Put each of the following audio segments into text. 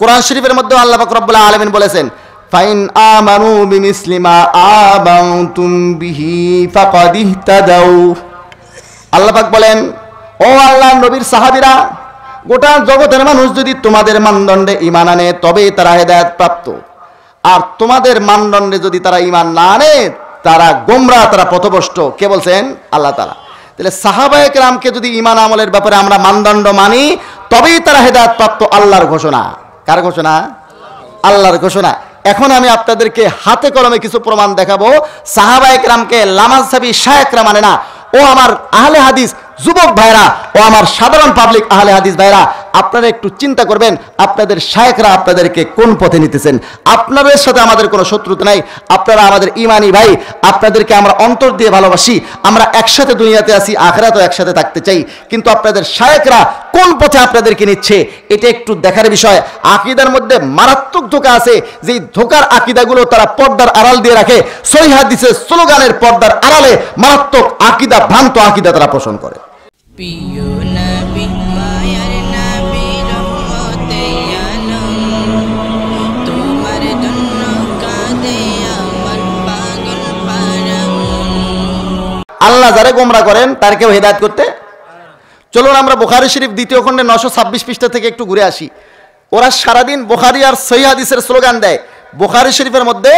কোরআন শরীফের মধ্যে আল্লাহ পাক রব্বুল আলামিন বলেছেন ফাইন আমানু বিমিসলিমা আবাউতুম বিহি ফাকাদ ইহতাদাউ আল্লাহ পাক বলেন ও আল্লাহ নবীর সাহাবীরা গোটা জগতের মানুষ যদি তোমাদের মানদণ্ডে ঈমান আনে তবেই তারা হেদায়েত প্রাপ্ত আর তোমাদের মানদণ্ডে যদি তারা ঈমান না আনে তারা গোমরা তারা পথভ্রষ্ট কে বলছেন আল্লাহ তাআলা তাহলে সাহাবায়ক রামকে যদি ইমান আমলের ব্যাপারে আমরা মানদণ্ড মানি তবেই তারা হেদায়াত প্রাপ্ত আল্লাহর ঘোষণা কার ঘোষণা আল্লাহর ঘোষণা এখন আমি আপনাদেরকে হাতে কলমে কিছু প্রমাণ দেখাবো সাহাবা একরামকে লামান সাবি শাহেকরা মানে না ও আমার আহলে হাদিস যুবক ভাইরা ও আমার সাধারণ পাবলিক আহলে হাদিস ভাইরা আপনারা একটু চিন্তা করবেন আপনাদের শায়করা আপনাদেরকে কোন পথে নিতেছেন আপনাদের সাথে আমাদের কোনো শত্রুতা নাই আপনারা আমাদের ইমানি ভাই আপনাদেরকে আমরা অন্তর দিয়ে ভালোবাসি আমরা একসাথে দুনিয়াতে আসি তো একসাথে থাকতে চাই কিন্তু আপনাদের শায়করা কোন পথে আপনাদেরকে নিচ্ছে এটা একটু দেখার বিষয় আকিদার মধ্যে মারাত্মক ধোকা আছে যেই ধোকার আকিদাগুলো তারা পর্দার আড়াল দিয়ে রাখে সহিহা দিছে স্লোগানের পর্দার আড়ালে মারাত্মক আকিদা ভ্রান্ত আকিদা তারা পোষণ করে প্রিয় আল্লাহ যারা গোমরা করেন তার কেউ হেদায়ত করতে চলুন আমরা বোখারি শরীফ দ্বিতীয় খণ্ডে নশো ছাব্বিশ পৃষ্ঠা থেকে একটু ঘুরে আসি ওরা সারাদিন বোখারি আর সহি হাদিসের স্লোগান দেয় বোখারি শরীফের মধ্যে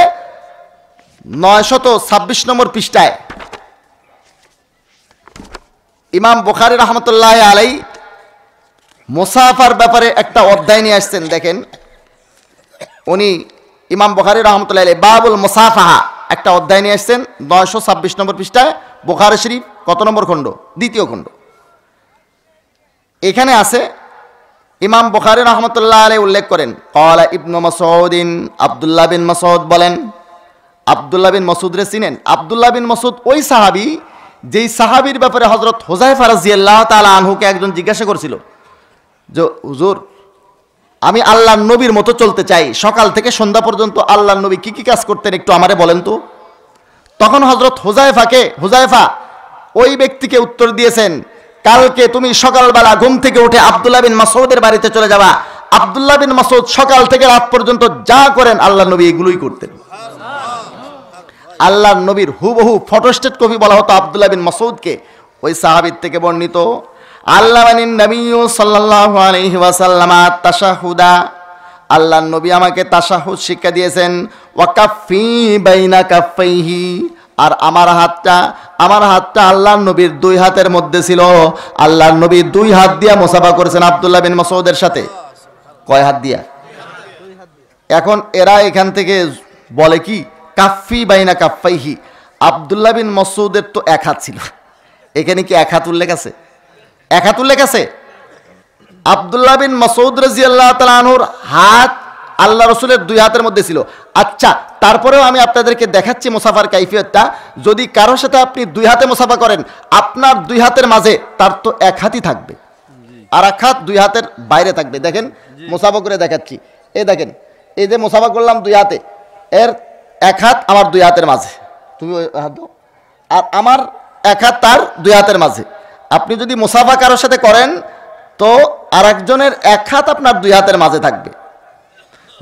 নয়শত ছাব্বিশ নম্বর পৃষ্ঠায় ইমাম বোখারি রহমতুল্লাহ আলাই মোসাফার ব্যাপারে একটা অধ্যায় নিয়ে আসছেন দেখেন উনি ইমাম বোখারি রহমতুল্লাহ বাবুল মোসাফাহা একটা অধ্যায় নিয়ে আসছেন নয়শো ছাব্বিশ নম্বর পৃষ্ঠায় বোখারে শরীফ কত নম্বর খণ্ড দ্বিতীয় খণ্ড এখানে আছে ইমাম বোখারে রহমতুল্লাহ আলী উল্লেখ করেন কওয়ালা ইবনু মাসউদ্দিন আবদুল্লাহ বিন মাসউদ বলেন আবদুল্লাহ বিন মসুদরে চিনেন আবদুল্লাহ বিন মসুদ ওই সাহাবি যেই সাহাবির ব্যাপারে হজরত হোজাই ফারাজিয়াল্লাহ তালা আনহুকে একজন জিজ্ঞাসা করছিল যে হুজুর আমি আল্লাহ নবীর মতো চলতে চাই সকাল থেকে সন্ধ্যা পর্যন্ত আল্লাহ নবী কী কী কাজ করতেন একটু আমারে বলেন তো তখন হজরত হুজাইফাকে হুজাইফা ওই ব্যক্তিকে উত্তর দিয়েছেন কালকে তুমি সকালবেলা ঘুম থেকে উঠে আবদুল্লাহ বিন মাসৌদের বাড়িতে চলে যাবা আবদুল্লাহ বিন মাসৌদ সকাল থেকে রাত পর্যন্ত যা করেন আল্লাহ নবী এগুলোই করতেন আল্লাহ নবীর হুবহু ফটোস্টেট কবি বলা হতো আবদুল্লাহ বিন মাসৌদকে ওই সাহাবির থেকে বর্ণিত আল্লাহ নবী সাল্লাহ আলহি ওয়াসাল্লামা তাশাহুদা আল্লাহ নবী আমাকে তাশাহুদ শিক্ষা দিয়েছেন বাইনা আর আমার হাতটা আমার হাতটা আল্লাহ নবীর দুই হাতের মধ্যে ছিল আল্লাহ নবী দুই হাত দিয়া মোসাফা করেছেন আবদুল্লাহ বিন মাসউদের সাথে কয় হাত দিয়া এখন এরা এখান থেকে বলে কি কাফি বাইনা কাফাইহি আবদুল্লাহ বিন মসৌদের তো এক হাত ছিল এখানে কি এক হাত উল্লেখ আছে এক হাত উল্লেখ আছে আবদুল্লাহ বিন মসৌদ রাজিয়াল্লাহ তালানুর হাত আল্লাহ রসুলের দুই হাতের মধ্যে ছিল আচ্ছা তারপরেও আমি আপনাদেরকে দেখাচ্ছি মুসাফার কাইফিয়তটা যদি কারোর সাথে আপনি দুই হাতে মুসাফা করেন আপনার দুই হাতের মাঝে তার তো এক হাতই থাকবে আর এক হাত দুই হাতের বাইরে থাকবে দেখেন মুসাফা করে দেখাচ্ছি এ দেখেন এই যে মুসাফা করলাম দুই হাতে এর এক হাত আমার দুই হাতের মাঝে তুমি হাত দাও আর আমার এক হাত তার দুই হাতের মাঝে আপনি যদি মুসাফা কারোর সাথে করেন তো আর একজনের এক হাত আপনার দুই হাতের মাঝে থাকবে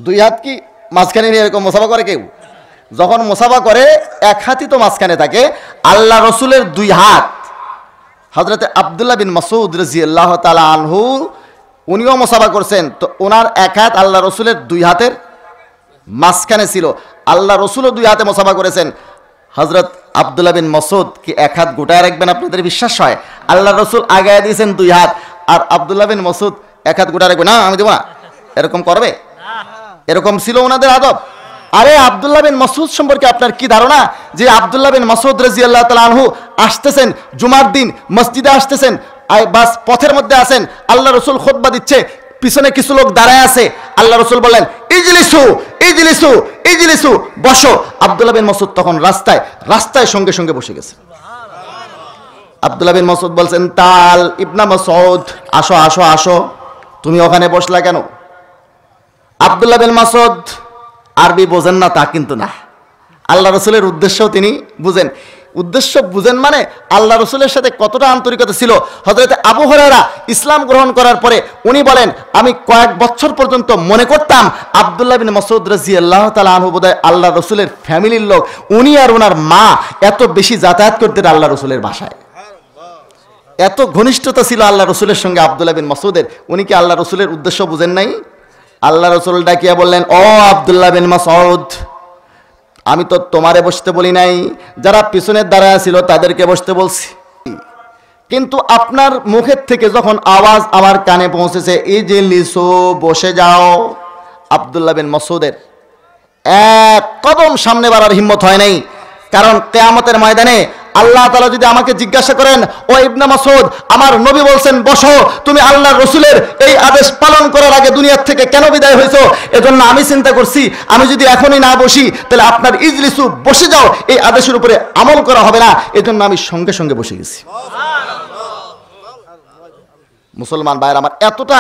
দুই হাত কি মাঝখানে নিয়ে এরকম মোসাফা করে কেউ যখন মোসাফা করে এক হাতই তো মাঝখানে থাকে আল্লাহ রসুলের দুই হাত হজরত আবদুল্লাহ বিন মাসুদ রাজি আল্লাহ তালা আনহু উনিও মোসাফা করছেন তো ওনার এক হাত আল্লাহ রসুলের দুই হাতের মাঝখানে ছিল আল্লাহ রসুলও দুই হাতে মোসাফা করেছেন হজরত আবদুল্লাহ বিন মসুদ কি এক হাত গোটায় রাখবেন আপনাদের বিশ্বাস হয় আল্লাহ রসুল আগায় দিয়েছেন দুই হাত আর আবদুল্লাহ বিন মসুদ এক হাত গোটায় রাখবে না আমি দেবো না এরকম করবে এরকম ছিল ওনাদের আদব আরে আবদুল্লাহ বিন মাসুদ সম্পর্কে আপনার কি ধারণা যে আবদুল্লাহ বিন মাসুদ রাজি আল্লাহ তালহু আসতেছেন জুমার দিন মসজিদে আসতেছেন বাস পথের মধ্যে আছেন আল্লাহ রসুল খোদবা দিচ্ছে পিছনে কিছু লোক দাঁড়ায় আছে আল্লাহ রসুল বলেন ইজলিসু ইজলিসু ইজলিসু বসো আবদুল্লাহ বিন মাসুদ তখন রাস্তায় রাস্তায় সঙ্গে সঙ্গে বসে গেছে আবদুল্লাহ বিন মাসুদ বলছেন তাল ইবনা মাসুদ আসো আসো আসো তুমি ওখানে বসলা কেন আবদুল্লাহ বিন মাসুদ আরবি বোঝেন না তা কিন্তু না আল্লাহ রসুলের উদ্দেশ্য তিনি বুঝেন উদ্দেশ্য বুঝেন মানে আল্লাহ রসুলের সাথে কতটা আন্তরিকতা ছিল হজরত আবু হরেরা ইসলাম গ্রহণ করার পরে উনি বলেন আমি কয়েক বছর পর্যন্ত মনে করতাম আবদুল্লাহ বিন মাসুদ রাজি আল্লাহ তালা আহবুদায় আল্লাহ রসুলের ফ্যামিলির লোক উনি আর ওনার মা এত বেশি যাতায়াত করতেন আল্লাহ রসুলের বাসায় এত ঘনিষ্ঠতা ছিল আল্লাহ রসুলের সঙ্গে আবদুল্লাহ বিন মাসুদের উনি কি আল্লাহ রসুলের উদ্দেশ্য বুঝেন নাই আল্লাহ রসুল ডাকিয়া বললেন ও আবদুল্লাহ বিন মাসউদ আমি তো তোমারে বসতে বলি নাই যারা পিছনের দাঁড়ায় ছিল তাদেরকে বসতে বলছি কিন্তু আপনার মুখের থেকে যখন আওয়াজ আমার কানে পৌঁছেছে এই যে লিসো বসে যাও আবদুল্লাহ বিন মসুদের এক কদম সামনে বাড়ার হিম্মত হয় নাই কারণ কেয়ামতের ময়দানে আল্লাহ তালা যদি আমাকে জিজ্ঞাসা করেন ও ইবনা মাসুদ আমার নবী বলছেন বসো তুমি আল্লাহ রসুলের এই আদেশ পালন করার আগে দুনিয়ার থেকে কেন বিদায় হয়েছ এজন্য আমি চিন্তা করছি আমি যদি এখনই না বসি তাহলে আপনার ইজলিসু বসে যাও এই আদেশের উপরে আমল করা হবে না এজন্য আমি সঙ্গে সঙ্গে বসে গেছি মুসলমান ভাইয়ের আমার এতটা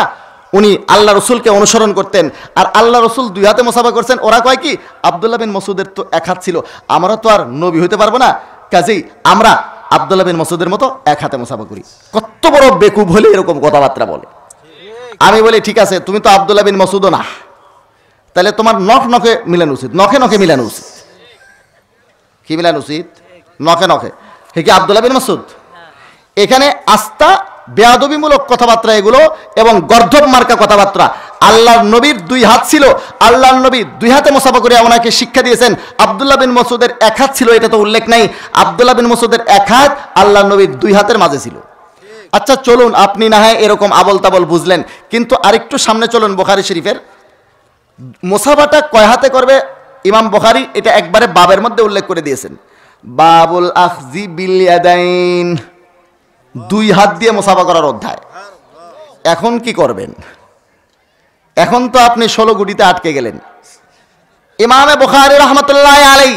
উনি আল্লাহ রসুলকে অনুসরণ করতেন আর আল্লাহ রসুল দুই হাতে মোসাফা করছেন ওরা কয় কি আবদুল্লাহ বিন মসুদের তো এক হাত ছিল আমরা তো আর নবী হইতে পারবো না কাজেই আমরা আবদুল্লা বিন মসুদের মতো এক হাতে মুসাফা করি কত বড় বেকুব হলে এরকম কথাবার্তা বলে আমি বলি ঠিক আছে তুমি তো আবদুল্লা বিন মসুদও না তাহলে তোমার নখ নখে মিলানো উচিত নখে নখে মিলানো উচিত কি মিলানো উচিত নখে নখে হে কি আবদুল্লা বিন মসুদ এখানে আস্থা বেয়াদবিমূলক কথাবার্তা এগুলো এবং গর্ধব মার্কা কথাবার্তা আল্লাহর নবীর দুই হাত ছিল আল্লাহর নবী দুই হাতে মোসাফা করে ওনাকে শিক্ষা দিয়েছেন আবদুল্লাহ বিন মসুদের এক হাত ছিল এটা তো উল্লেখ নাই আবদুল্লাহ বিন মসুদের এক হাত আল্লাহর নবীর দুই হাতের মাঝে ছিল আচ্ছা চলুন আপনি না হয় এরকম আবল তাবল বুঝলেন কিন্তু আরেকটু সামনে চলুন বোখারি শরীফের মোসাফাটা কয় হাতে করবে ইমাম বোখারি এটা একবারে বাবের মধ্যে উল্লেখ করে দিয়েছেন বাবুল আখজি বিলিয়াদাইন দুই হাত দিয়ে মোসাফা করার অধ্যায় এখন কি করবেন এখন তো আপনি ষোলো গুটিতে আটকে গেলেন ইমামে বুখারি রহমতুল্লাহ আলাই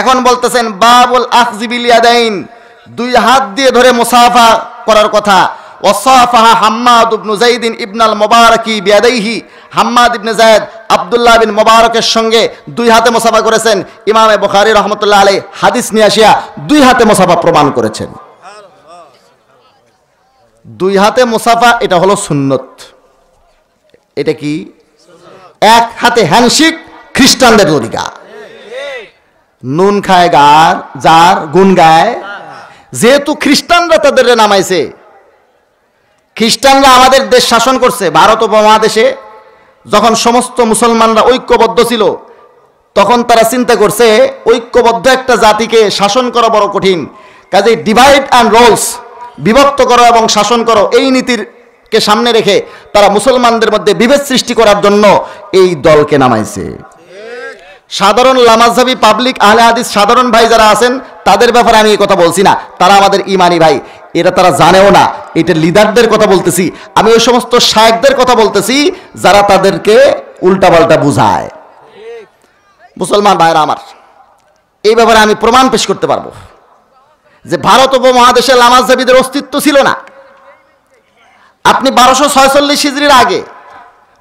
এখন বলতেছেন বাবুল আখজিবিলিয়াদাইন দুই হাত দিয়ে ধরে মুসাফা করার কথা ওসাফাহা হাম্মাদ ইবনু জাইদিন ইবনাল মোবারকি বিয়াদাইহি হাম্মাদ ইবনে জায়দ আবদুল্লাহ বিন মোবারকের সঙ্গে দুই হাতে মুসাফা করেছেন ইমামে বুখারি রহমতুল্লাহ আলাই হাদিস নিয়ে আসিয়া দুই হাতে মুসাফা প্রমাণ করেছেন দুই হাতে মুসাফা এটা হলো সুন্নত এটা কি এক হাতে হ্যান্ডশেক খ্রিস্টানদের তরিকা নুন খায় গার যার গুন গায় যেহেতু খ্রিস্টানরা তাদের নামাইছে খ্রিস্টানরা আমাদের দেশ শাসন করছে ভারত উপমহাদেশে যখন সমস্ত মুসলমানরা ঐক্যবদ্ধ ছিল তখন তারা চিন্তা করছে ঐক্যবদ্ধ একটা জাতিকে শাসন করা বড় কঠিন কাজে ডিভাইড অ্যান্ড রোলস বিভক্ত করো এবং শাসন করো এই নীতির কে সামনে রেখে তারা মুসলমানদের মধ্যে বিভেদ সৃষ্টি করার জন্য এই দলকে নামাইছে সাধারণ লামাজাবি পাবলিক আহলে হাদিস সাধারণ ভাই যারা আছেন তাদের ব্যাপারে আমি এই কথা বলছি না তারা আমাদের ইমানি ভাই এটা তারা জানেও না এটা লিডারদের কথা বলতেছি আমি ওই সমস্ত শায়কদের কথা বলতেছি যারা তাদেরকে উল্টাপাল্টা বুঝায় মুসলমান ভাইরা আমার এই ব্যাপারে আমি প্রমাণ পেশ করতে পারবো যে ভারত উপমহাদেশে লামাজাবিদের অস্তিত্ব ছিল না আপনি বারোশো ছয়চল্লিশ হিজড়ির আগে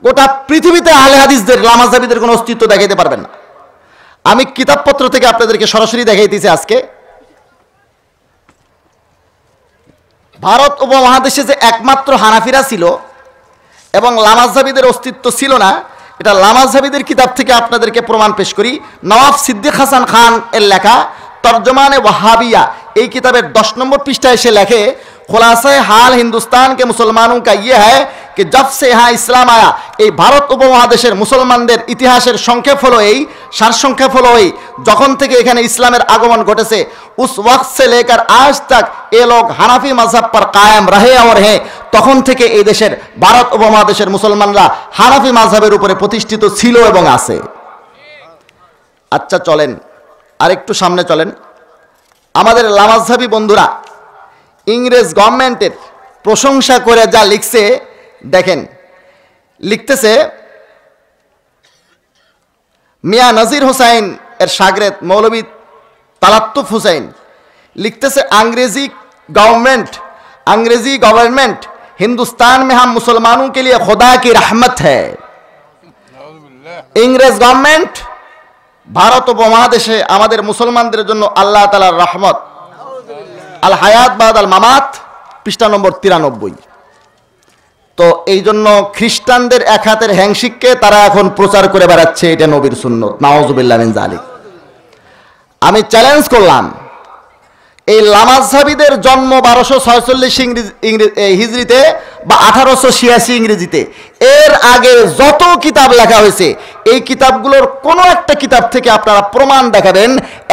গোটা পৃথিবীতে আলে হাদিসদের লামাজাবিদের কোনো অস্তিত্ব দেখাইতে পারবেন না আমি কিতাবপত্র থেকে আপনাদেরকে সরাসরি দেখাইতেছি আজকে ভারত উপমহাদেশে যে একমাত্র হানাফিরা ছিল এবং লামাজাবিদের অস্তিত্ব ছিল না এটা লামাজাবিদের কিতাব থেকে আপনাদেরকে প্রমাণ পেশ করি নওয়াব সিদ্দিক হাসান খান এর লেখা তর্জমানে ওয়াহাবিয়া এই কিতাবের দশ নম্বর পৃষ্ঠায় এসে লেখে खुलासे হাল হিন্দুস্তানকে মুসলমান কা ইয়ে হয় কি জব সে হা ইসলাম আয়া এই ভারত উপমহাদেশের মুসলমানদের ইতিহাসের সংক্ষেপ হলো এই সংক্ষেপ হলো এই যখন থেকে এখানে ইসলামের আগমন ঘটেছে উস ওয়াক্সে সে লেকার আজ তাক এ লোক হানাফি মজহব পর কায়েম রাহে আমার হে তখন থেকে এই দেশের ভারত উপমহাদেশের মুসলমানরা হানাফি মাঝহের উপরে প্রতিষ্ঠিত ছিল এবং আছে আচ্ছা চলেন আর একটু সামনে চলেন আমাদের লামাজহাবি বন্ধুরা ইংরেজ গভর্নমেন্টের প্রশংসা করে যা লিখছে দেখেন লিখতেছে মিয়া নজির হুসাইন এর সাগরেত মৌলবী তালাত্তুফ হুসাইন লিখতেছে আংরেজি গভর্নমেন্ট আংরেজি গভর্নমেন্ট হিন্দুস্তান মে হাম মুসলমানো কে लिए কি की হ্যাঁ ইংরেজ গভর্নমেন্ট ভারত উপমহাদেশে আমাদের মুসলমানদের জন্য আল্লাহ তালার রহমত আল হায়াত বাদ আল মামাত পৃষ্ঠা নম্বর তিরানব্বই তো এই জন্য খ্রিস্টানদের এক হাতের হ্যাংশিককে তারা এখন প্রচার করে বেড়াচ্ছে এটা নবীর সুন্নত নওয়াজুবিল্লা জালিক আমি চ্যালেঞ্জ করলাম এই লামাজাবিদের জন্ম বারোশো ছয়চল্লিশ ইংরেজ হিজড়িতে বা আঠারোশো ছিয়াশি ইংরেজিতে এর আগে যত কিতাব লেখা হয়েছে এই কিতাবগুলোর কোনো একটা কিতাব থেকে আপনারা প্রমাণ দেখাবেন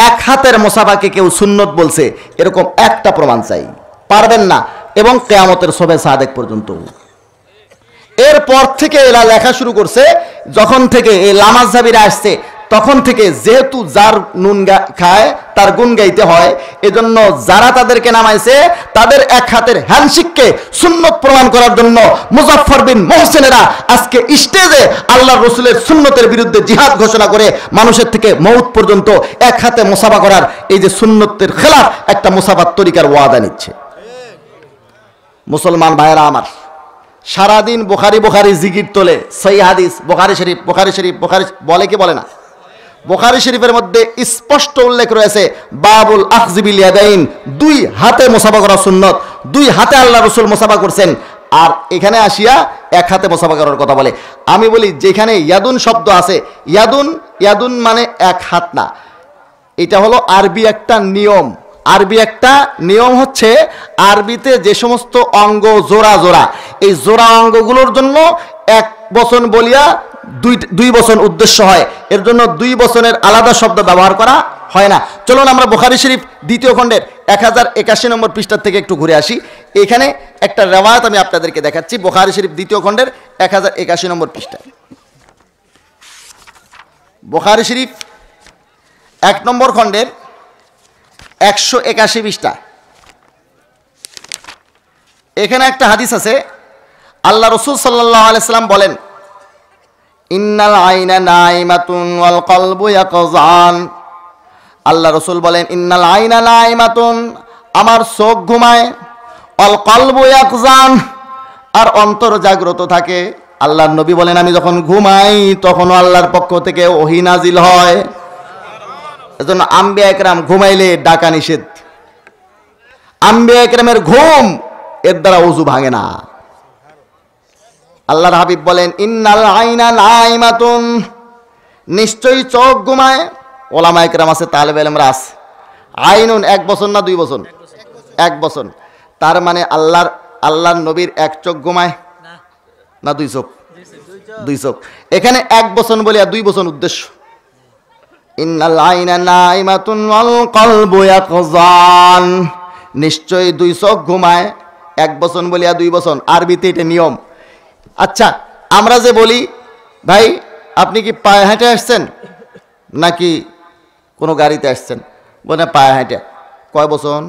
এক হাতের মোসাফাকে কেউ সুন্নত বলছে এরকম একটা প্রমাণ চাই পারবেন না এবং কেয়ামতের সবে সাদেক পর্যন্ত এরপর থেকে এরা লেখা শুরু করছে যখন থেকে এই লামাজাবিরা আসছে তখন থেকে যেহেতু যার নুন খায় তার গুণ গাইতে হয় এজন্য যারা তাদেরকে নামাইছে তাদের এক হাতের হ্যান্ডশিককে সুন্নত প্রমাণ করার জন্য মুজফর বিন মোহসেনেরা আজকে স্টেজে আল্লাহ রসুলের সুন্নতের বিরুদ্ধে জিহাদ ঘোষণা করে মানুষের থেকে মৌত পর্যন্ত এক হাতে মোসাফা করার এই যে সুন্নতের খেলাফ একটা মোসাফার তরিকার ওয়াদা নিচ্ছে মুসলমান ভাইয়েরা আমার সারাদিন বোখারি বোখারি জিগির তোলে সই হাদিস বোখারি শরীফ বোখারি শরীফ বোখারি বলে কি বলে না বোখারি শরীফের মধ্যে স্পষ্ট উল্লেখ রয়েছে বাবুল আখজিবিল ইয়াদাইন দুই হাতে মোসাফা করা সুন্নত দুই হাতে আল্লাহ রসুল মোসাফা করছেন আর এখানে আসিয়া এক হাতে মোসাফা করার কথা বলে আমি বলি যেখানে ইয়াদুন শব্দ আছে ইয়াদুন ইয়াদুন মানে এক হাত না এটা হলো আরবি একটা নিয়ম আরবি একটা নিয়ম হচ্ছে আরবিতে যে সমস্ত অঙ্গ জোড়া জোড়া এই জোড়া অঙ্গগুলোর জন্য এক বচন বলিয়া দুই দুই বচন উদ্দেশ্য হয় এর জন্য দুই বচনের আলাদা শব্দ ব্যবহার করা হয় না চলুন আমরা বোখারি শরীফ দ্বিতীয় খণ্ডের এক হাজার একাশি নম্বর পৃষ্ঠার থেকে একটু ঘুরে আসি এখানে একটা রেওয়ায়ত আমি আপনাদেরকে দেখাচ্ছি বোখারি শরীফ দ্বিতীয় খণ্ডের এক হাজার একাশি নম্বর পৃষ্ঠায় বোখারি শরীফ এক নম্বর খণ্ডের একশো একাশি পৃষ্ঠা এখানে একটা হাদিস আছে আল্লাহ রসুল সাল্লাহ আলাইসাল্লাম বলেন ইন্নাল আইনা নাইমাতুন ওয়াল কলবু ইয়াকজান আল্লাহ রসুল বলেন ইন্নাল আইনা নাইমাতুন আমার চোখ ঘুমায় অল কলবু ইয়াকজান আর অন্তর জাগ্রত থাকে আল্লাহর নবী বলেন আমি যখন ঘুমাই তখন আল্লাহর পক্ষ থেকে ওহি নাজিল হয় এজন আম্বিয়া একরাম ঘুমাইলে ডাকা নিষেধ আম্বিয়া একরামের ঘুম এর দ্বারা উজু ভাঙে না আল্লাহর হাবিব বলেন ইন্নাল আইনা আইমাতুন নিশ্চয়ই চোখ ঘুমায় ওলামা একরাম আছে তালেব এলমরা আছে আইনুন এক বছর না দুই বছর এক বছর তার মানে আল্লাহর আল্লাহর নবীর এক চোখ ঘুমায় না দুই চোখ দুই চোখ এখানে এক বছর বলিয়া আর দুই বছর উদ্দেশ্য ইন্নাল আইনা নাইমাতুন ওয়াল কলবু নিশ্চয়ই দুই চোখ ঘুমায় এক বছর বলিয়া দুই বছর আরবিতে এটা নিয়ম আচ্ছা আমরা যে বলি ভাই আপনি কি পায়ে হেঁটে আসছেন নাকি কোনো গাড়িতে আসছেন বলে পায়ে হেঁটে কয় বছর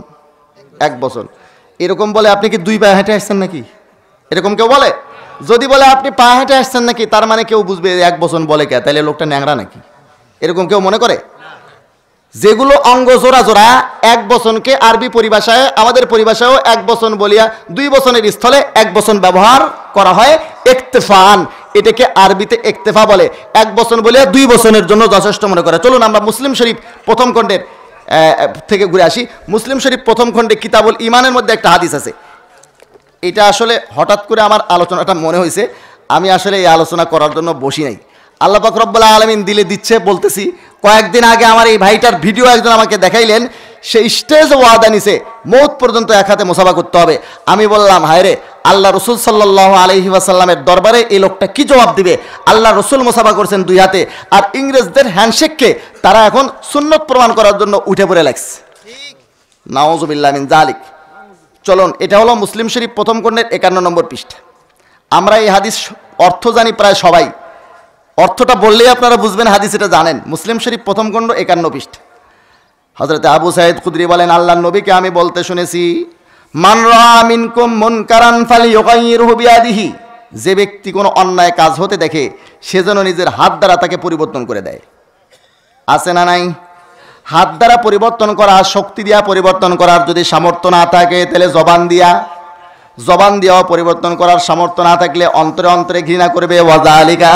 এক বছর এরকম বলে আপনি কি দুই পায়ে হেঁটে আসছেন নাকি এরকম কেউ বলে যদি বলে আপনি পায়ে হেঁটে আসছেন নাকি তার মানে কেউ বুঝবে এক বছর বলে কে তাহলে লোকটা ন্যাংরা নাকি এরকম কেউ মনে করে যেগুলো অঙ্গ জোড়া জোড়া এক বচনকে আরবি পরিভাষায় আমাদের পরিভাষায়ও এক বচন বলিয়া দুই বচনের স্থলে এক বচন ব্যবহার করা হয় একতেফান এটাকে আরবিতে একতেফা বলে এক বচন বলিয়া দুই বচনের জন্য যথেষ্ট মনে করে চলুন আমরা মুসলিম শরীফ প্রথম খণ্ডের থেকে ঘুরে আসি মুসলিম শরীফ প্রথম খণ্ডে কিতাবুল ইমানের মধ্যে একটা হাদিস আছে এটা আসলে হঠাৎ করে আমার আলোচনাটা মনে হয়েছে আমি আসলে এই আলোচনা করার জন্য বসি নাই আল্লাহ রব্বুল্লাহ আলমিন দিলে দিচ্ছে বলতেছি কয়েকদিন আগে আমার এই ভাইটার ভিডিও একজন আমাকে দেখাইলেন সে স্টেজ ওয়াদা নিছে মৌত পর্যন্ত এক হাতে মোসাফা করতে হবে আমি বললাম হায়রে আল্লাহ রসুল সাল্লাহ আলহি আসাল্লামের দরবারে এই লোকটা কি জবাব দিবে আল্লাহ রসুল মোসাফা করছেন দুই হাতে আর ইংরেজদের হ্যান্ডশেককে তারা এখন সুন্নত প্রমাণ করার জন্য উঠে পড়ে লাগছে নাওজবিল্লা জালিক চলুন এটা হলো মুসলিম শরীফ প্রথম কন্যের একান্ন নম্বর পৃষ্ঠা আমরা এই হাদিস অর্থ জানি প্রায় সবাই অর্থটা বললেই আপনারা বুঝবেন হাদিস এটা জানেন মুসলিম শরীফ প্রথম খণ্ড একান্ন পৃষ্ঠ হজরত আবু সাইদ খুদ্রি বলেন আল্লাহ নবীকে আমি বলতে শুনেছি মান মিনকুম মন কারান ফালি বিয়াদিহি যে ব্যক্তি কোনো অন্যায় কাজ হতে দেখে সে যেন নিজের হাত দ্বারা তাকে পরিবর্তন করে দেয় আছে না নাই হাত দ্বারা পরিবর্তন করা শক্তি দিয়া পরিবর্তন করার যদি সামর্থ্য না থাকে তাহলে জবান দিয়া জবান দেওয়া পরিবর্তন করার সামর্থ্য না থাকলে অন্তরে অন্তরে ঘৃণা করবে ওয়াজালিকা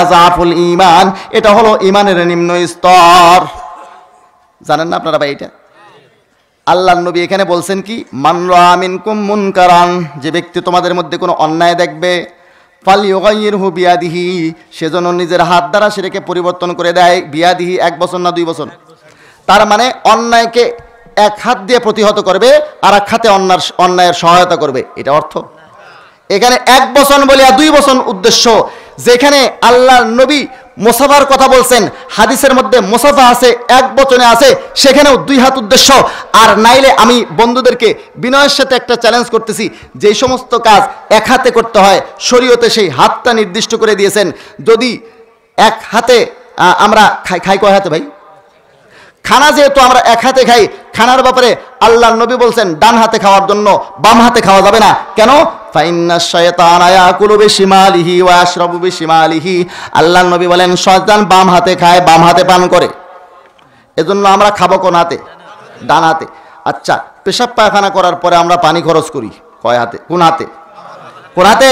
ইমান এটা হলো ইমানের নিম্ন স্তর জানেন না আপনারা ভাই এটা আল্লাহ নবী এখানে বলছেন কি মানল আমিন কুম মুন কারান যে ব্যক্তি তোমাদের মধ্যে কোনো অন্যায় দেখবে ফালিওগাইয়ের হু বিয়াদিহি সেজন্য নিজের হাত দ্বারা সেটাকে পরিবর্তন করে দেয় বিয়াদিহি এক বছর না দুই বছর তার মানে অন্যায়কে এক হাত দিয়ে প্রতিহত করবে আর এক হাতে অন্যার অন্যায়ের সহায়তা করবে এটা অর্থ এখানে এক বচন বলে আর দুই বচন উদ্দেশ্য যেখানে আল্লাহর নবী মোসাফার কথা বলছেন হাদিসের মধ্যে মোসাফা আছে এক বচনে আছে সেখানেও দুই হাত উদ্দেশ্য আর নাইলে আমি বন্ধুদেরকে বিনয়ের সাথে একটা চ্যালেঞ্জ করতেছি যে সমস্ত কাজ এক হাতে করতে হয় শরীয়তে সেই হাতটা নির্দিষ্ট করে দিয়েছেন যদি এক হাতে আমরা খাই খাই কয় হাতে ভাই খানা যেহেতু আমরা এক হাতে খাই খানার ব্যাপারে আল্লাহ নবী বলছেন ডান হাতে খাওয়ার জন্য বাম হাতে খাওয়া যাবে না কেন আল্লাহ নবী বলেন শয়তান বাম হাতে খায় বাম হাতে পান করে এজন্য আমরা খাবো কোন হাতে ডান হাতে আচ্ছা পেশাব পায়খানা করার পরে আমরা পানি খরচ করি কয় হাতে কোন হাতে কোন হাতে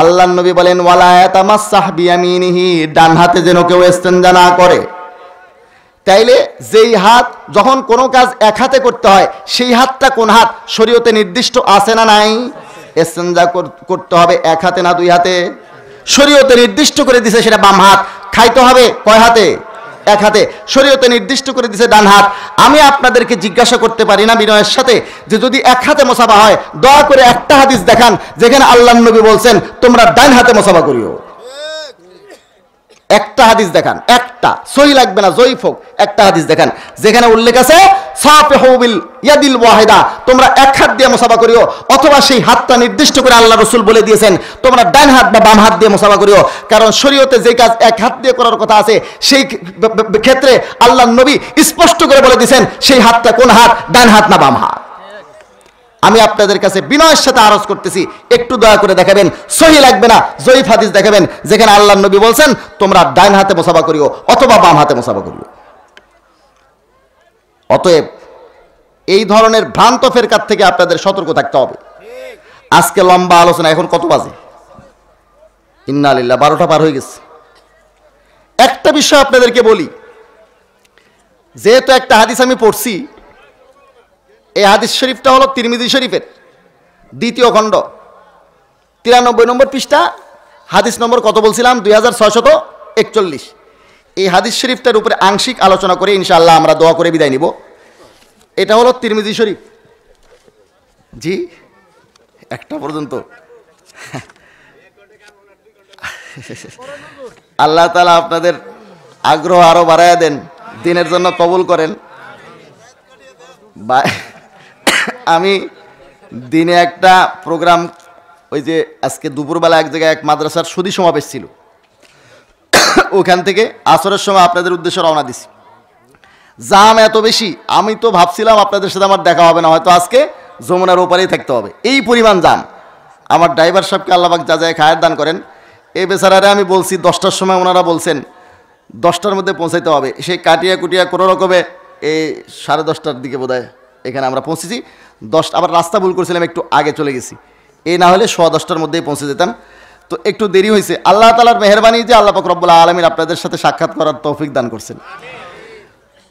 আল্লাহ নবী বলেন ওয়ালায়াতামাস সাহবিয়ামিনিহি ডান হাতে যেন কেউ ইস্তেঞ্জা না করে তাইলে যেই হাত যখন কোনো কাজ এক হাতে করতে হয় সেই হাতটা কোন হাত শরীয়তে নির্দিষ্ট আছে না নাই এসেঞ্জা করতে হবে এক হাতে না দুই হাতে শরীয়তে নির্দিষ্ট করে দিছে সেটা বাম হাত খাইতে হবে কয় হাতে এক হাতে শরীয়তে নির্দিষ্ট করে দিছে ডান হাত আমি আপনাদেরকে জিজ্ঞাসা করতে পারি না বিনয়ের সাথে যে যদি এক হাতে মোসাফা হয় দয়া করে একটা হাদিস দেখান যেখানে আল্লাহ নবী বলছেন তোমরা ডান হাতে মোসাফা করিও একটা হাদিস দেখান একটা সই লাগবে না জয়ীফ হোক একটা হাদিস দেখান যেখানে উল্লেখ আছে সাপে হৌবিল ইয়াদিল ওয়াহেদা তোমরা এক হাত দিয়ে মোসাফা করিও অথবা সেই হাতটা নির্দিষ্ট করে আল্লাহ রসুল বলে দিয়েছেন তোমরা ডান হাত বা বাম হাত দিয়ে মোসাফা করিও কারণ শরীয়তে যে কাজ এক হাত দিয়ে করার কথা আছে সেই ক্ষেত্রে আল্লাহ নবী স্পষ্ট করে বলে দিয়েছেন সেই হাতটা কোন হাত ডান হাত না বাম হাত আমি আপনাদের কাছে বিনয়ের সাথে আরজ করতেছি একটু দয়া করে দেখাবেন সহি লাগবে না জয়ীফ হাদিস দেখাবেন যেখানে আল্লাহ নবী বলছেন তোমরা ডাইন হাতে মোসাফা করিও অথবা বাম হাতে মোসাফা করিও অতএব এই ধরনের ভ্রান্ত ফেরকার থেকে আপনাদের সতর্ক থাকতে হবে আজকে লম্বা আলোচনা এখন কত বাজে ইন্নালিল্লা বারোটা পার হয়ে গেছে একটা বিষয় আপনাদেরকে বলি যেহেতু একটা হাদিস আমি পড়ছি এই হাদিস শরীফটা হলো তিরমিদি শরীফের দ্বিতীয় খণ্ড তিরানব্বই নম্বর পৃষ্ঠা হাদিস নম্বর কত বলছিলাম দুই হাজার ছয়শত একচল্লিশ এই হাদিস শরীফটার উপরে আংশিক আলোচনা করে ইনশাআল্লাহ আমরা দোয়া করে বিদায় নিব এটা হলো তিরমিদি শরীফ জি একটা পর্যন্ত আল্লাহ তালা আপনাদের আগ্রহ আরও বাড়াইয়া দেন দিনের জন্য কবুল করেন বা আমি দিনে একটা প্রোগ্রাম ওই যে আজকে দুপুরবেলা এক জায়গায় এক মাদ্রাসার সুদী সমাবেশ ছিল ওখান থেকে আসরের সময় আপনাদের উদ্দেশ্যে রওনা দিছি জাম এত বেশি আমি তো ভাবছিলাম আপনাদের সাথে আমার দেখা হবে না হয়তো আজকে যমুনার ওপারেই থাকতে হবে এই পরিমাণ জাম আমার ড্রাইভার সাহেবকে আল্লাহবাক যা যায় খায়ের দান করেন এ বেচারারে আমি বলছি দশটার সময় ওনারা বলছেন দশটার মধ্যে পৌঁছাইতে হবে সেই কাটিয়া কুটিয়া কোনো রকমে এই সাড়ে দশটার দিকে বোধ এখানে আমরা পৌঁছেছি দশ আবার রাস্তা ভুল করেছিলাম একটু আগে চলে গেছি এই না হলে সোয়া দশটার মধ্যেই পৌঁছে যেতাম তো একটু দেরি হয়েছে আল্লাহ তালার মেহরবানি যে আল্লাহ রব্বুল আলমীর আপনাদের সাথে সাক্ষাৎ করার তৌফিক দান করছেন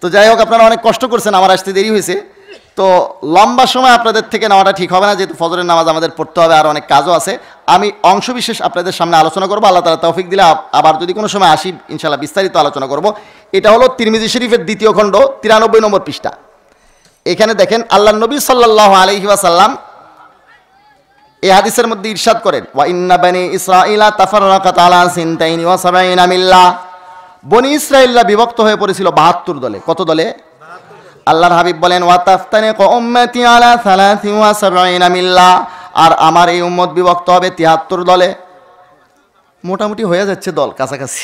তো যাই হোক আপনারা অনেক কষ্ট করছেন আমার আসতে দেরি হয়েছে তো লম্বা সময় আপনাদের থেকে নেওয়াটা ঠিক হবে না যেহেতু ফজরের নামাজ আমাদের পড়তে হবে আর অনেক কাজও আছে আমি অংশবিশেষ আপনাদের সামনে আলোচনা করবো আল্লাহ তালা তৌফিক দিলে আবার যদি কোনো সময় আসি ইনশাল্লাহ বিস্তারিত আলোচনা করব এটা হলো তিরমিজি শরীফের দ্বিতীয় খণ্ড তিরানব্বই নম্বর পৃষ্ঠা এখানে দেখেন আল্লাহ নবী সাল্লাহ আলহিহাসাল্লাম এই হাদিসের মধ্যে ইরশাদ করেন ওয়াইন্না বানি ইসরাঈলা তাফাররাকাত আলা সিনতাইনি ওয়া সাবাইনা মিল্লা বনি ইসরাঈলরা বিভক্ত হয়ে পড়েছিল 72 দলে কত দলে আল্লাহর হাবিব বলেন ওয়া তাফতানি উম্মতি আলা সালাসি ওয়া মিল্লা আর আমার এই উম্মত বিভক্ত হবে 73 দলে মোটামুটি হয়ে যাচ্ছে দল কাছাকাছি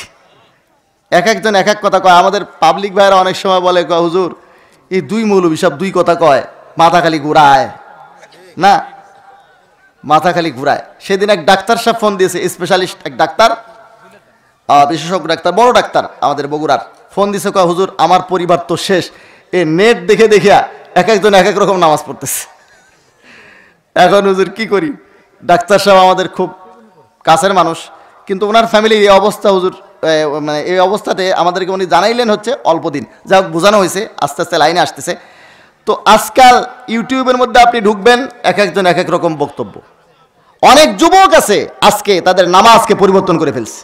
এক একজন এক এক কথা কয় আমাদের পাবলিক ভাইরা অনেক সময় বলে হুজুর এই দুই মৌলবী সব দুই কথা কয় মাথা খালি ঘুরায় না মাথা খালি ঘুরায় সেদিন এক ডাক্তার সাহেব ফোন দিয়েছে স্পেশালিস্ট এক ডাক্তার বিশেষজ্ঞ ডাক্তার বড় ডাক্তার আমাদের বগুড়ার ফোন দিছে কয় হুজুর আমার পরিবার তো শেষ এ নেট দেখে দেখিয়া এক একজন এক এক রকম নামাজ পড়তেছে এখন হুজুর কি করি ডাক্তার সাহেব আমাদের খুব কাছের মানুষ কিন্তু ওনার ফ্যামিলির এই অবস্থা হুজুর মানে এই অবস্থাতে আমাদেরকে উনি জানাইলেন হচ্ছে অল্প দিন যা বোঝানো হয়েছে আস্তে আস্তে লাইনে আসতেছে তো আজকাল ইউটিউবের মধ্যে আপনি ঢুকবেন এক একজন এক এক রকম বক্তব্য অনেক যুবক আছে আজকে তাদের নামাজকে পরিবর্তন করে ফেলছে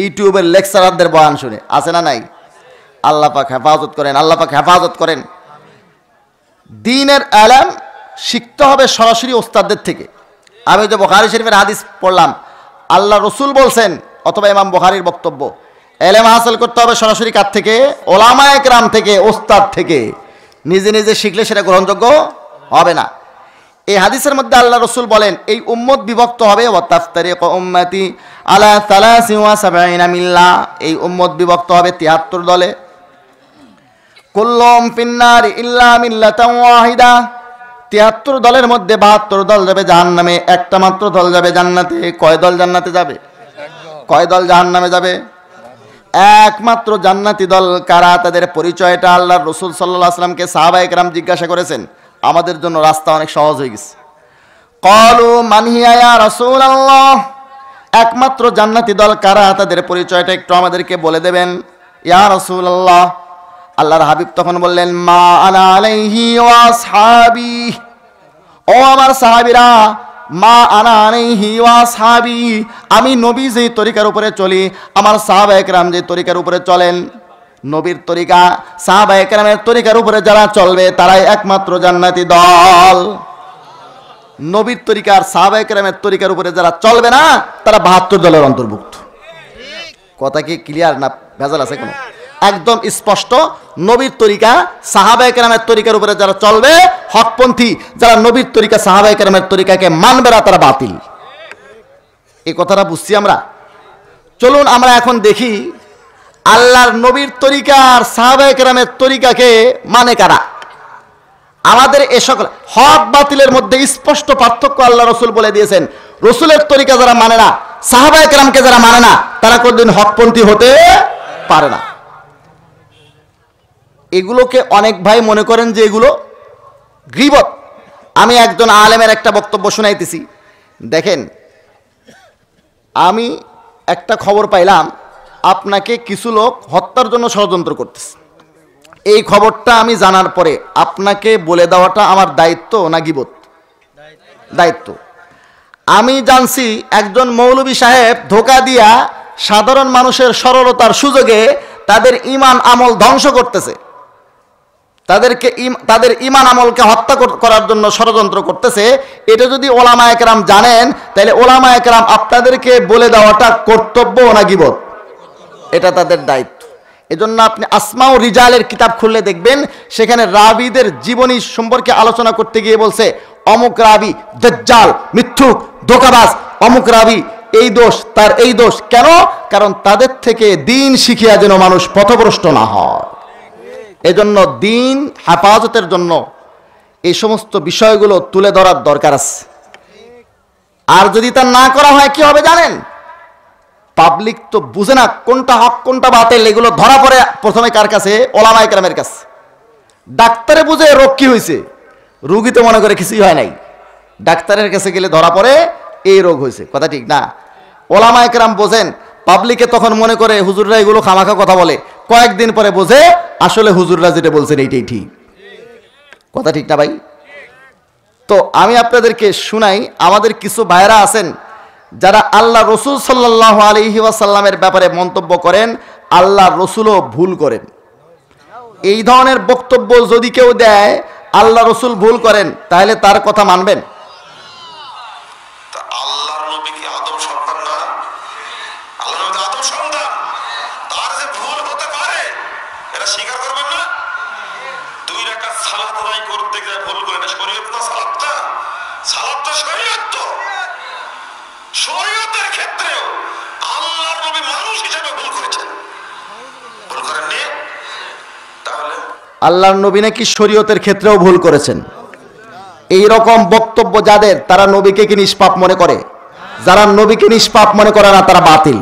ইউটিউবের লেকচারারদের বয়ান শুনে আছে না নাই পাক হেফাজত করেন পাক হেফাজত করেন দিনের অ্যালাম শিখতে হবে সরাসরি ওস্তাদদের থেকে আমি যে বখারি শরীফের হাদিস পড়লাম আল্লাহ রসুল বলছেন অথবা ইমাম বোহারির বক্তব্য এলেম হাসিল করতে হবে সরাসরি কার থেকে ওলামা একরাম থেকে ওস্তাদ থেকে নিজে নিজে শিখলে সেটা গ্রহণযোগ্য হবে না এই হাদিসের মধ্যে আল্লাহ রসুল বলেন এই উম্মত বিভক্ত হবে উম্মতি আলা তালা এই উম্মত বিভক্ত হবে তিয়াত্তর দলে কুল্লম ফিন্নার ইল্লা মিল্লাতাম ওয়াহিদা তিয়াত্তর দলের মধ্যে বাহাত্তর দল যাবে জাহান্নামে একটা মাত্র দল যাবে জান্নাতে কয় দল জান্নাতে যাবে কয় দল জাহান নামে যাবে একমাত্র জান্নাতি দল কারা তাদের পরিচয়টা আল্লাহ রসুল সাল্লাহ আসলামকে সাহাবা একরাম জিজ্ঞাসা করেছেন আমাদের জন্য রাস্তা অনেক সহজ হয়ে গেছে কলু মানহিয়া রসুল আল্লাহ একমাত্র জান্নাতি দল কারা তাদের পরিচয়টা একটু আমাদেরকে বলে দেবেন ইয়া রসুল আল্লাহ আল্লাহর হাবিব তখন বললেন মা আলাইহি ওয়া সাহাবি ও আমার সাহাবিরা মা আনা আনাইহি হিওয়া সাবি আমি নবী যে তরিকার উপরে চলি আমার সাহাব একরাম যে তরিকার উপরে চলেন নবীর তরিকা সাহাব একরামের তরিকার উপরে যারা চলবে তারাই একমাত্র জান্নাতি দল নবীর তরিকার সাহাব একরামের তরিকার উপরে যারা চলবে না তারা বাহাত্তর দলের অন্তর্ভুক্ত কথা কি ক্লিয়ার না ভেজাল আছে কোনো একদম স্পষ্ট নবীর তরিকা সাহাবায় কেরামের তরিকার উপরে যারা চলবে হকপন্থী যারা নবীর তরিকা সাহাবাই কেরামের তরিকাকে মানবে না তারা বাতিল এই কথাটা বুঝছি আমরা চলুন আমরা এখন দেখি আল্লাহর নবীর তরিকা আর সাহাবায় কেরামের তরিকাকে মানে কারা আমাদের এ সকল হক বাতিলের মধ্যে স্পষ্ট পার্থক্য আল্লাহ রসুল বলে দিয়েছেন রসুলের তরিকা যারা মানে না সাহাবায় কেরামকে যারা মানে না তারা কোনদিন হকপন্থী হতে পারে না এগুলোকে অনেক ভাই মনে করেন যে এগুলো গিবত আমি একজন আলেমের একটা বক্তব্য শুনাইতেছি দেখেন আমি একটা খবর পাইলাম আপনাকে কিছু লোক হত্যার জন্য ষড়যন্ত্র করতেছে এই খবরটা আমি জানার পরে আপনাকে বলে দেওয়াটা আমার দায়িত্ব না গিবত দায়িত্ব আমি জানছি একজন মৌলবী সাহেব ধোকা দিয়া সাধারণ মানুষের সরলতার সুযোগে তাদের ইমান আমল ধ্বংস করতেছে তাদেরকে তাদের ইমান আমলকে হত্যা করার জন্য ষড়যন্ত্র করতেছে এটা যদি ওলামা একরাম জানেন তাহলে ওলামা একরাম আপনাদেরকে বলে দেওয়াটা কর্তব্য না এটা তাদের দায়িত্ব এজন্য আপনি আসমা ও রিজালের কিতাব খুললে দেখবেন সেখানে রাবিদের জীবনী সম্পর্কে আলোচনা করতে গিয়ে বলছে অমুক রাবি দজ্জাল মিথ্যুক দোকাবাজ অমুক রাবি এই দোষ তার এই দোষ কেন কারণ তাদের থেকে দিন শিখিয়া যেন মানুষ পথভ্রষ্ট না হয় এজন্য দিন হেফাজতের জন্য এই সমস্ত বিষয়গুলো তুলে ধরার দরকার আছে আর যদি তা না করা হয় কি হবে জানেন পাবলিক তো বুঝে না কোনটা হক কোনটা বাতিল এগুলো ধরা পড়ে প্রথমে কার কাছে ওলামা একরামের কাছে ডাক্তারে বুঝে রোগ কি হয়েছে রুগী তো মনে করে কিছুই হয় নাই ডাক্তারের কাছে গেলে ধরা পড়ে এই রোগ হয়েছে কথা ঠিক না ওলামা একরাম বোঝেন পাবলিকে তখন মনে করে হুজুররা এগুলো খামাখা কথা বলে কয়েকদিন পরে বোঝে আসলে হুজুররা যেটা বলছেন এইটাই ঠিক কথা ঠিক না ভাই তো আমি আপনাদেরকে শুনাই আমাদের কিছু ভাইরা আছেন যারা আল্লাহ রসুল সাল্লাহ আলহি ওয়াসাল্লামের ব্যাপারে মন্তব্য করেন আল্লাহ রসুলও ভুল করেন এই ধরনের বক্তব্য যদি কেউ দেয় আল্লাহ রসুল ভুল করেন তাহলে তার কথা মানবেন আল্লাহর নবী নাকি শরীয়তের ক্ষেত্রেও ভুল করেছেন এই রকম বক্তব্য যাদের তারা নবীকে কি নিষ্পাপ মনে করে যারা নবীকে নিষ্পাপ মনে করে না তারা বাতিল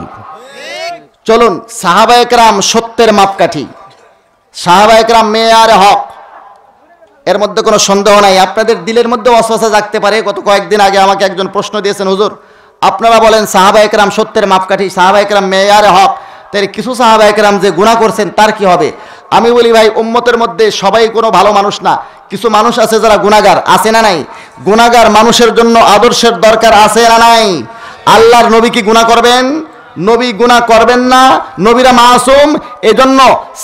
চলুন সাহাবায়করাম সত্যের মাপকাঠি সাহাবায়করাম মেয়ে আর হক এর মধ্যে কোনো সন্দেহ নাই আপনাদের দিলের মধ্যে অশ্বাসা জাগতে পারে গত কয়েকদিন আগে আমাকে একজন প্রশ্ন দিয়েছেন হুজুর আপনারা বলেন সাহাবা একরাম সত্যের মাপকাঠি সাহাবা একরাম মেয়ার হক তাই কিছু সাহাবাহিকরাম যে গুণা করছেন তার কি হবে আমি বলি ভাই উম্মতের মধ্যে সবাই কোনো ভালো মানুষ না কিছু মানুষ আছে যারা গুণাগার আছে না নাই গুণাগার মানুষের জন্য আদর্শের দরকার আছে না নাই আল্লাহর নবী কি গুণা করবেন নবী গুণা করবেন না নবীরা মাসুম এজন্য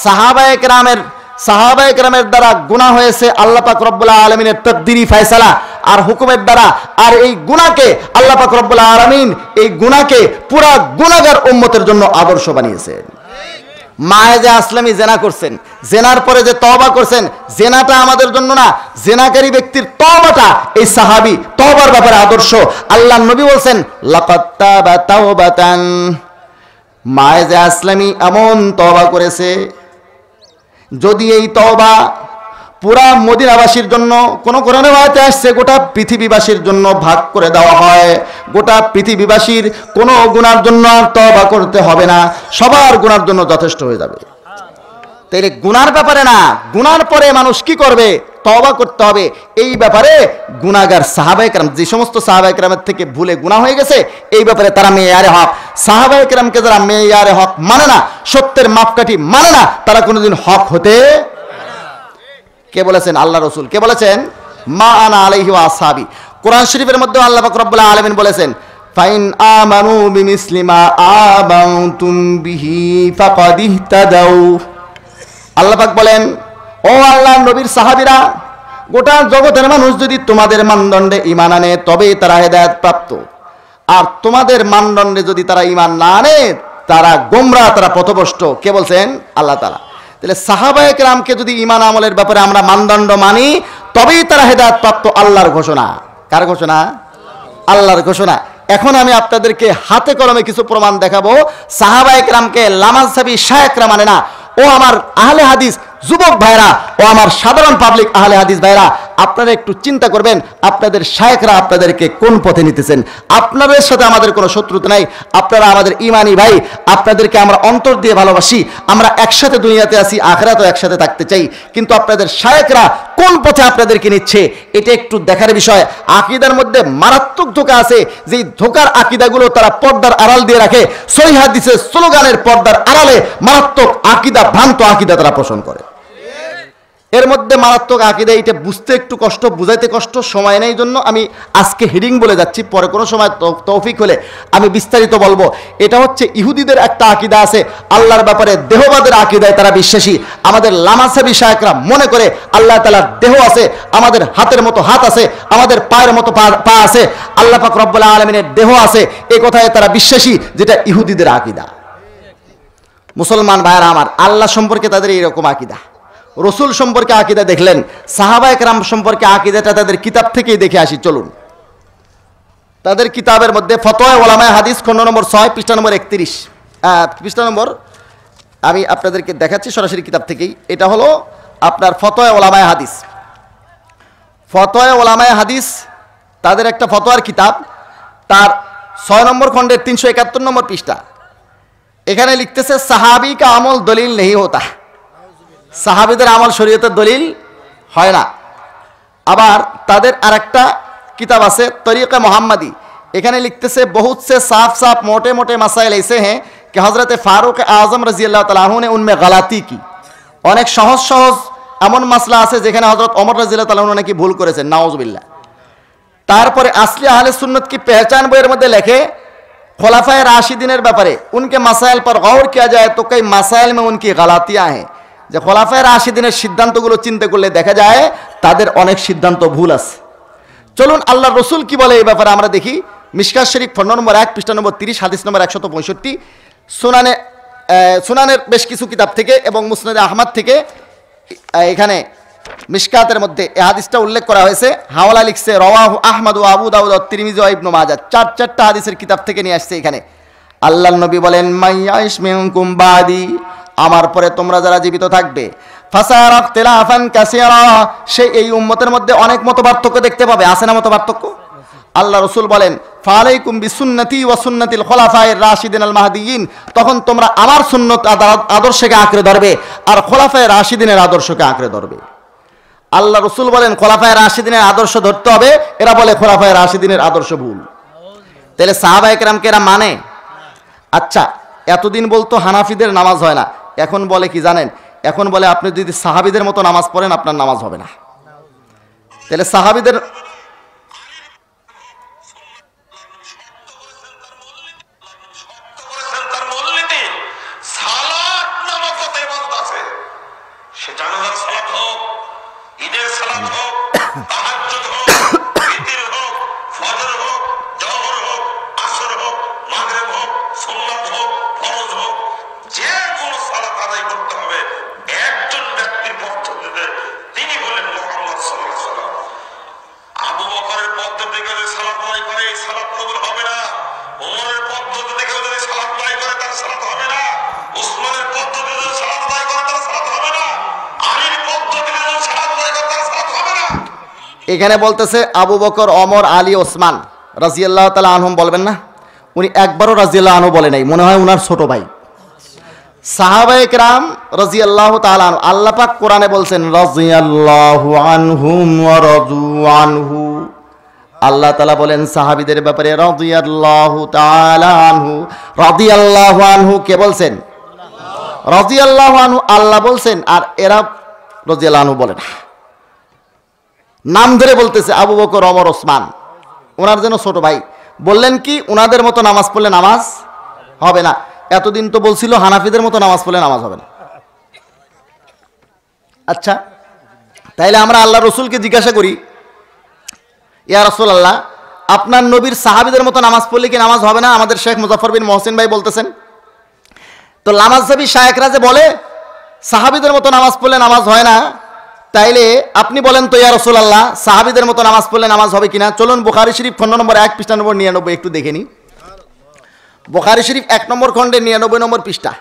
সাহাবায়ক রামের সাহাবায়ক রামের দ্বারা গুণা হয়েছে আল্লাপাক রব্বুল্লাহ আলমিনের তকদিরি ফায়সালা আর হুকুমের দ্বারা আর এই গুণাকে আল্লাহ পাক রব্বুল আলমিন এই গুণাকে পুরা গুণাগার উম্মতের জন্য আদর্শ বানিয়েছেন মায়ে যে আসলামী জেনা করছেন জেনার পরে যে তবা করছেন জেনাটা আমাদের জন্য না জেনাকারী ব্যক্তির তবাটা এই সাহাবি তবার ব্যাপারে আদর্শ আল্লাহ নবী বলছেন লাপাত্তাবাতান মায়ে যে আসলামী এমন তবা করেছে যদি এই তবা পুরা মদিনাবাসীর জন্য কোন কোরআনে বাড়াতে আসছে গোটা পৃথিবীবাসীর জন্য ভাগ করে দেওয়া হয় গোটা পৃথিবীবাসীর কোনো গুণার জন্য আর তবা করতে হবে না সবার গুণার জন্য যথেষ্ট হয়ে যাবে তাইলে গুনার ব্যাপারে না গুনার পরে মানুষ কি করবে তবা করতে হবে এই ব্যাপারে গুণাগার সাহাবাইকরাম যে সমস্ত সাহাবাইকরামের থেকে ভুলে গুণা হয়ে গেছে এই ব্যাপারে তারা মেয়ারে হক সাহাবাইকরামকে যারা মেয়ারে হক মানে না সত্যের মাপকাঠি মানে না তারা কোনোদিন হক হতে কে বলেছেন আল্লাহ রসুল কে বলেছেন মা আনা আলহি আসাবি কোরআন শরীফের মধ্যে আল্লাহ পাক আলমিন বলেছেন ফাইন আমানু বিমিসলিমা বিহি বলেন ও নবীর গোটা জগতের মানুষ যদি তোমাদের মানদণ্ডে ইমান আনে তবেই তারা হেদায়ত প্রাপ্ত আর তোমাদের মানদণ্ডে যদি তারা ইমান না আনে তারা গোমরা তারা পথভ্রষ্ট কে বলছেন আল্লাহ তালা তাহলে সাহাবায়ক রামকে যদি ইমান আমলের ব্যাপারে আমরা মানদণ্ড মানি তবেই তারা হেদায়ত প্রাপ্ত আল্লাহর ঘোষণা কার ঘোষণা আল্লাহর ঘোষণা এখন আমি আপনাদেরকে হাতে কলমে কিছু প্রমাণ দেখাবো সাহাবায়ক রামকে লামান সাবি শায়করা মানে না ও আমার আহলে হাদিস যুবক ভাইরা ও আমার সাধারণ পাবলিক আহলে হাদিস ভাইরা আপনারা একটু চিন্তা করবেন আপনাদের শায়করা আপনাদেরকে কোন পথে নিতেছেন আপনাদের সাথে আমাদের কোনো শত্রুতা নাই আপনারা আমাদের ইমানি ভাই আপনাদেরকে আমরা অন্তর দিয়ে ভালোবাসি আমরা একসাথে দুনিয়াতে আসি তো একসাথে থাকতে চাই কিন্তু আপনাদের শায়করা কোন পথে আপনাদেরকে নিচ্ছে এটা একটু দেখার বিষয় আকিদার মধ্যে মারাত্মক ধোকা আছে যেই ধোকার আকিদাগুলো তারা পর্দার আড়াল দিয়ে রাখে সহিহাদিসের স্লোগানের পর্দার আড়ালে মারাত্মক আকিদা ভ্রান্ত আকিদা তারা পোষণ করে এর মধ্যে মারাত্মক আকিদা এটা বুঝতে একটু কষ্ট বুঝাইতে কষ্ট সময় নেই জন্য আমি আজকে হিডিং বলে যাচ্ছি পরে কোনো সময় তৌফিক হলে আমি বিস্তারিত বলবো এটা হচ্ছে ইহুদিদের একটা আকিদা আছে আল্লাহর ব্যাপারে দেহবাদের আকিদায় তারা বিশ্বাসী আমাদের সাবি বিষয়করা মনে করে আল্লাহ তালার দেহ আছে আমাদের হাতের মতো হাত আছে আমাদের পায়ের মতো পা আছে আল্লাহ পাক রব্বুল্লাহ আলমিনের দেহ আছে এ কথায় তারা বিশ্বাসী যেটা ইহুদিদের আকিদা মুসলমান ভাইয়ারা আমার আল্লাহ সম্পর্কে তাদের এইরকম আকিদা রসুল সম্পর্কে আকিদা দেখলেন সাহাবা একরাম সম্পর্কে আকিদাটা তাদের কিতাব থেকেই দেখে আসি চলুন তাদের কিতাবের মধ্যে ফতোয়া ওলামায় হাদিস খণ্ড নম্বর ছয় পৃষ্ঠা নম্বর একত্রিশ পৃষ্ঠা নম্বর আমি আপনাদেরকে দেখাচ্ছি সরাসরি কিতাব থেকেই এটা হলো আপনার ফতোয়া ওলামায় হাদিস ফতোয়া ওলামায় হাদিস তাদের একটা ফতোয়ার কিতাব তার ছয় নম্বর খণ্ডের তিনশো একাত্তর নম্বর পৃষ্ঠা এখানে লিখতেছে সাহাবি কা আমল দলিল নেই হতা সাহাবিদের আমল শরীয়তের দলিল হয় না আবার তাদের আরেকটা কিতাব আছে তরিকে মোহাম্মদী এখানে লিখতেছে বহুত সে সাফ সাফ মোটে মোটে মাসাইল এসে হ্যাঁ কে হজরত ফারুক আজম रजी अल्लाह तु ने उनमें অনেক সহজ সহজ এমন মাসলা আছে যেখানে হজরত অমর রাজিল্লা তালন নাকি ভুল করেছে নাওজবিল্লা তারপরে আসলি আহলে সুন্নত কি পেহচান বইয়ের মধ্যে লেখে খোলাফায় রাশিদিনের ব্যাপারে উনকে মাসাইল পর গৌর কিয়া যায় তো কে মাসাইল মে উনকি গালাতিয়া হ্যাঁ যে খোলাফায় আশি দিনের সিদ্ধান্তগুলো চিন্তা করলে দেখা যায় তাদের অনেক সিদ্ধান্ত ভুল আছে চলুন আল্লাহ রসুল কি বলে এই ব্যাপারে আমরা দেখি মিসকাশ শরীফ ফোন নম্বর এক পৃষ্ঠা নম্বর তিরিশ হাদিস নম্বর একশত পঁয়ষট্টি সুনানে সুনানের বেশ কিছু কিতাব থেকে এবং মুসনাদ আহমদ থেকে এখানে মিসকাতের মধ্যে এ হাদিসটা উল্লেখ করা হয়েছে হাওলা লিখছে রওয়াহ আহমদ ও আবু দাউদ তিরমিজ ইবনু মাজা চার চারটা হাদিসের কিতাব থেকে নিয়ে আসছে এখানে আল্লাহ নবী বলেন মাইয়াইশ মিনকুম বাদি আমার পরে তোমরা যারা জীবিত থাকবে সে এই উম্মতের মধ্যে অনেক পার্থক্য দেখতে পাবে আসে না মতো পার্থক্য আল্লাহ রসুল বলেন ফালাইকুম বিসুন্নতি ওয়াসুন্নতিল রাশিদিন আল মাহাদিন তখন তোমরা আমার সুন্নত আদর্শকে আঁকড়ে ধরবে আর রাশিদিনের আদর্শকে আঁকড়ে ধরবে আল্লাহ রসুল বলেন খোলাফায় রাশিদিনের আদর্শ ধরতে হবে এরা বলে খোলাফায় রাশিদিনের আদর্শ ভুল তাহলে সাহাবা এরা মানে আচ্ছা এতদিন বলতো হানাফিদের নামাজ হয় না এখন বলে কি জানেন এখন বলে আপনি যদি সাহাবিদের মতো নামাজ পড়েন আপনার নামাজ হবে না তাহলে সাহাবিদের এখানে বলতেছে আবু বকর অমর আলী ওসমান রাজিয়াল্লাহ তালা আনহম বলবেন না উনি একবারও রাজিয়াল্লাহ আনহু বলে নাই মনে হয় উনার ছোট ভাই সাহাবায়ক রাম রাজি আল্লাহ তালান আল্লাহ পাক কোরআনে বলছেন রাজি আল্লাহ আনহুম রাজু আল্লাহ তালা বলেন সাহাবিদের ব্যাপারে রাজি আল্লাহ আনহু রাজি আল্লাহ আনহু কে বলছেন রাজি আল্লাহ আনহু আল্লাহ বলছেন আর এরা রাজি আল্লাহ আনহু বলে না নাম ধরে বলতেছে আবু বকর অমর ওসমান ওনার যেন ছোট ভাই বললেন কি ওনাদের মতো নামাজ পড়লে নামাজ হবে না এতদিন তো বলছিল হানাফিদের মতো নামাজ পড়লে নামাজ হবে না আচ্ছা তাইলে আমরা আল্লাহ রসুলকে জিজ্ঞাসা করি ইয়া রসুল আল্লাহ আপনার নবীর সাহাবিদের মতো নামাজ পড়লে কি নামাজ হবে না আমাদের শেখ মুজাফর বিন মহসিন ভাই বলতেছেন তো লামাজ সাবি শায়েকরা যে বলে সাহাবিদের মতো নামাজ পড়লে নামাজ হয় না তাইলে আপনি বলেন তো ইয়া রসুল্লাহ সাহাবিদের মতো নামাজ পড়লে নামাজ হবে কিনা চলুন বোখারি শরীফ খন্ড নম্বর এক পৃষ্ঠা নম্বর নিরানব্বই একটু দেখে নিই বোখারি শরীফ এক নম্বর খণ্ডের নিরানব্বই নম্বর পৃষ্ঠা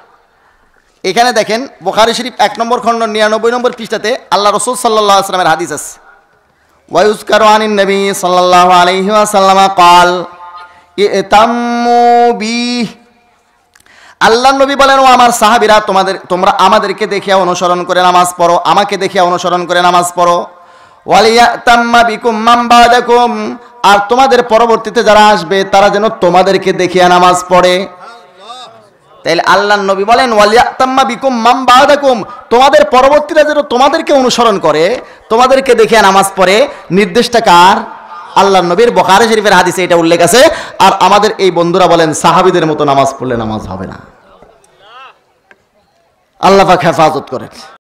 এখানে দেখেন বোখারি শরীফ এক নম্বর খণ্ড নিরানব্বই নম্বর পৃষ্ঠাতে আল্লাহ রসুল সাল্লাহ আসলামের হাদিস আছে ওয়ায়ুস্কার আনিন নবী সাল্লাহ কাল এ তাম্মু বিহ আল্লাহ নবী বলেন ও আমার সাহাবিরা তোমাদের তোমরা আমাদেরকে দেখিয়া অনুসরণ করে নামাজ পড়ো আমাকে দেখিয়া অনুসরণ করে নামাজ পড়ো আর তোমাদের পরবর্তীতে যারা আসবে তারা যেন তোমাদেরকে দেখিয়া নামাজ পড়ে তাইলে আল্লাহ নবী বলেন ওয়ালিয়াতাম্মা তোমাদের পরবর্তীরা যেন তোমাদেরকে অনুসরণ করে তোমাদেরকে দেখিয়া নামাজ পড়ে নির্দেশটা কার আল্লাহ নবীর বখারে শরীফের হাদিসে এটা উল্লেখ আছে আর আমাদের এই বন্ধুরা বলেন সাহাবিদের মতো নামাজ পড়লে নামাজ হবে না আল্লাহ হেফাজত করেন